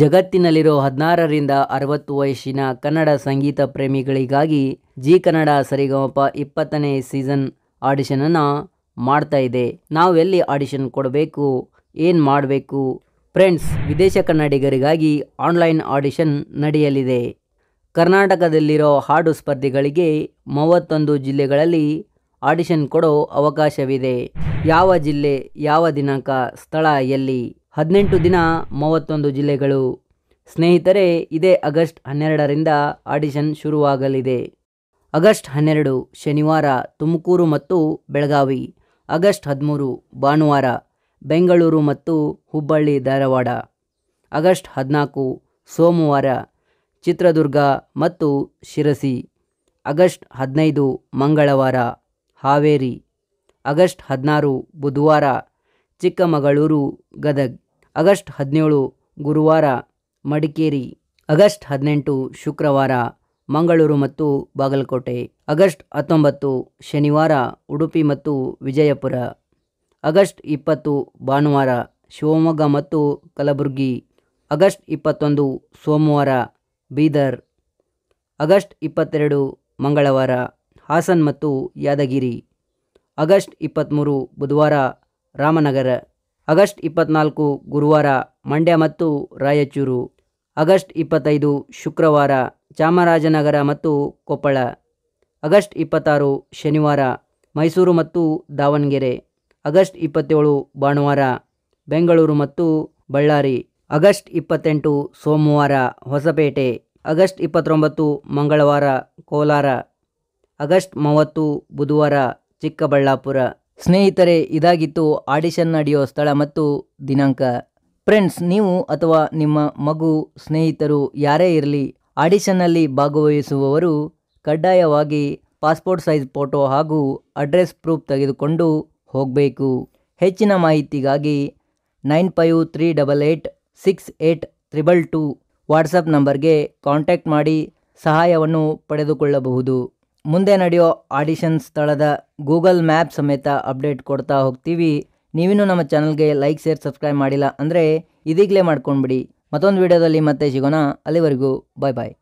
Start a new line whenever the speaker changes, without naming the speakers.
ಜಗತ್ತಿನಲ್ಲಿರೋ ಹದಿನಾರರಿಂದ ಅರವತ್ತು ವಯಸ್ಸಿನ ಕನ್ನಡ ಸಂಗೀತ ಪ್ರೇಮಿಗಳಿಗಾಗಿ ಜಿ ಕನ್ನಡ ಸರಿಗಮಪ ಇಪ್ಪತ್ತನೇ ಸೀಸನ್ ಆಡಿಷನನ್ನು ಮಾಡ್ತಾ ಇದೆ ನಾವೆಲ್ಲಿ ಆಡಿಷನ್ ಕೊಡಬೇಕು ಏನು ಮಾಡಬೇಕು ಫ್ರೆಂಡ್ಸ್ ವಿದೇಶ ಕನ್ನಡಿಗರಿಗಾಗಿ ಆನ್ಲೈನ್ ಆಡಿಷನ್ ನಡೆಯಲಿದೆ ಕರ್ನಾಟಕದಲ್ಲಿರೋ ಹಾಡು ಸ್ಪರ್ಧಿಗಳಿಗೆ ಮೂವತ್ತೊಂದು ಜಿಲ್ಲೆಗಳಲ್ಲಿ ಆಡಿಷನ್ ಕೊಡೋ ಅವಕಾಶವಿದೆ ಯಾವ ಜಿಲ್ಲೆ ಯಾವ ದಿನಾಂಕ ಸ್ಥಳ ಎಲ್ಲಿ ಹದಿನೆಂಟು ದಿನ ಮೂವತ್ತೊಂದು ಜಿಲ್ಲೆಗಳು ಸ್ನೇಹಿತರೆ ಇದೇ ಆಗಸ್ಟ್ ಹನ್ನೆರಡರಿಂದ ಆಡಿಷನ್ ಶುರುವಾಗಲಿದೆ ಆಗಸ್ಟ್ ಹನ್ನೆರಡು ಶನಿವಾರ ತುಮಕೂರು ಮತ್ತು ಬೆಳಗಾವಿ ಆಗಸ್ಟ್ ಹದಿಮೂರು ಭಾನುವಾರ ಬೆಂಗಳೂರು ಮತ್ತು ಹುಬ್ಬಳ್ಳಿ ಧಾರವಾಡ ಆಗಸ್ಟ್ ಹದಿನಾಲ್ಕು ಸೋಮವಾರ ಚಿತ್ರದುರ್ಗ ಮತ್ತು ಶಿರಸಿ ಆಗಸ್ಟ್ ಹದಿನೈದು ಮಂಗಳವಾರ ಹಾವೇರಿ ಆಗಸ್ಟ್ ಹದಿನಾರು ಬುಧವಾರ ಚಿಕ್ಕಮಗಳೂರು ಗದಗ್ ಆಗಸ್ಟ್ ಹದಿನೇಳು ಗುರುವಾರ ಮಡಿಕೇರಿ ಆಗಸ್ಟ್ ಹದಿನೆಂಟು ಶುಕ್ರವಾರ ಮಂಗಳೂರು ಮತ್ತು ಬಾಗಲಕೋಟೆ ಆಗಸ್ಟ್ ಹತ್ತೊಂಬತ್ತು ಶನಿವಾರ ಉಡುಪಿ ಮತ್ತು ವಿಜಯಪುರ ಆಗಸ್ಟ್ ಇಪ್ಪತ್ತು ಭಾನುವಾರ ಶಿವಮೊಗ್ಗ ಮತ್ತು ಕಲಬುರಗಿ ಆಗಸ್ಟ್ ಇಪ್ಪತ್ತೊಂದು ಸೋಮವಾರ ಬೀದರ್ ಆಗಸ್ಟ್ ಇಪ್ಪತ್ತೆರಡು ಮಂಗಳವಾರ ಹಾಸನ್ ಮತ್ತು ಯಾದಗಿರಿ ಆಗಸ್ಟ್ ಇಪ್ಪತ್ತ್ಮೂರು ಬುಧವಾರ ರಾಮನಗರ ಆಗಸ್ಟ್ ಇಪ್ಪತ್ನಾಲ್ಕು ಗುರುವಾರ ಮಂಡ್ಯ ಮತ್ತು ರಾಯಚೂರು ಆಗಸ್ಟ್ ಇಪ್ಪತ್ತೈದು ಶುಕ್ರವಾರ ಚಾಮರಾಜನಗರ ಮತ್ತು ಕೊಪ್ಪಳ ಆಗಸ್ಟ್ ಇಪ್ಪತ್ತಾರು ಶನಿವಾರ ಮೈಸೂರು ಮತ್ತು ದಾವಣಗೆರೆ ಆಗಸ್ಟ್ ಇಪ್ಪತ್ತೇಳು ಭಾನುವಾರ ಬೆಂಗಳೂರು ಮತ್ತು ಬಳ್ಳಾರಿ ಆಗಸ್ಟ್ ಇಪ್ಪತ್ತೆಂಟು ಸೋಮವಾರ ಹೊಸಪೇಟೆ ಆಗಸ್ಟ್ ಇಪ್ಪತ್ತೊಂಬತ್ತು ಮಂಗಳವಾರ ಕೋಲಾರ ಆಗಸ್ಟ್ ಮೂವತ್ತು ಬುಧವಾರ ಚಿಕ್ಕಬಳ್ಳಾಪುರ ಸ್ನೇಹಿತರೆ ಇದಾಗಿತ್ತು ಆಡಿಷನ್ ನಡೆಯೋ ಸ್ಥಳ ಮತ್ತು ದಿನಾಂಕ ಫ್ರೆಂಡ್ಸ್ ನೀವು ಅಥವಾ ನಿಮ್ಮ ಮಗು ಸ್ನೇಹಿತರು ಯಾರೇ ಇರಲಿ ಆಡಿಷನ್ನಲ್ಲಿ ಭಾಗವಹಿಸುವವರು ಕಡ್ಡಾಯವಾಗಿ ಪಾಸ್ಪೋರ್ಟ್ ಸೈಜ್ ಫೋಟೋ ಹಾಗೂ ಅಡ್ರೆಸ್ ಪ್ರೂಫ್ ತೆಗೆದುಕೊಂಡು ಹೋಗಬೇಕು ಹೆಚ್ಚಿನ ಮಾಹಿತಿಗಾಗಿ nine five three double eight six eight triple two WhatsApp ನಂಬರ್ಗೆ ಕಾಂಟ್ಯಾಕ್ಟ್ ಮಾಡಿ ಸಹಾಯವನ್ನು ಪಡೆದುಕೊಳ್ಳಬಹುದು ಮುಂದೆ ನಡೆಯೋ ಆಡಿಷನ್ ಸ್ಥಳದ ಗೂಗಲ್ ಮ್ಯಾಪ್ ಸಮೇತ ಅಪ್ಡೇಟ್ ಕೊಡ್ತಾ ಹೋಗ್ತೀವಿ ನೀವಿನ್ನೂ ನಮ್ಮ ಚಾನಲ್ಗೆ ಲೈಕ್ ಶೇರ್ ಸಬ್ಸ್ಕ್ರೈಬ್ ಮಾಡಿಲ್ಲ ಅಂದರೆ ಇದೀಗಲೇ ಮಾಡ್ಕೊಂಡ್ಬಿಡಿ ಮತ್ತೊಂದು ವಿಡಿಯೋದಲ್ಲಿ ಮತ್ತೆ ಸಿಗೋಣ ಅಲ್ಲಿವರೆಗೂ ಬಾಯ್ ಬಾಯ್